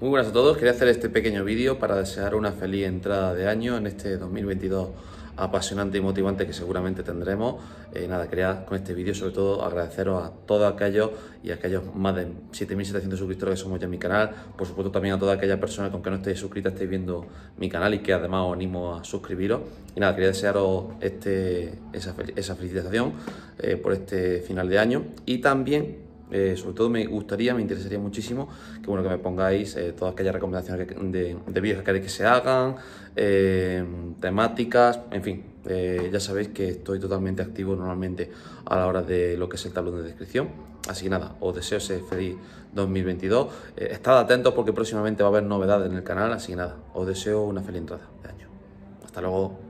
Muy buenas a todos, quería hacer este pequeño vídeo para desear una feliz entrada de año en este 2022 apasionante y motivante que seguramente tendremos. Eh, nada, quería con este vídeo sobre todo agradeceros a todos aquellos y a aquellos más de 7.700 suscriptores que somos ya en mi canal. Por supuesto también a toda aquella persona con que no estéis suscritas estéis viendo mi canal y que además os animo a suscribiros. Y nada, quería desearos este, esa, felicitación eh, por este final de año y también eh, sobre todo me gustaría, me interesaría muchísimo que, bueno, que me pongáis eh, todas aquellas recomendaciones de, de vídeos que queréis que se hagan, eh, temáticas, en fin. ya sabéis que estoy totalmente activo normalmente a la hora de lo que es el tablón de descripción. Así que nada, os deseo ese feliz 2022. estad atentos porque próximamente va a haber novedades en el canal. Así que nada, os deseo una feliz entrada de año. Hasta luego.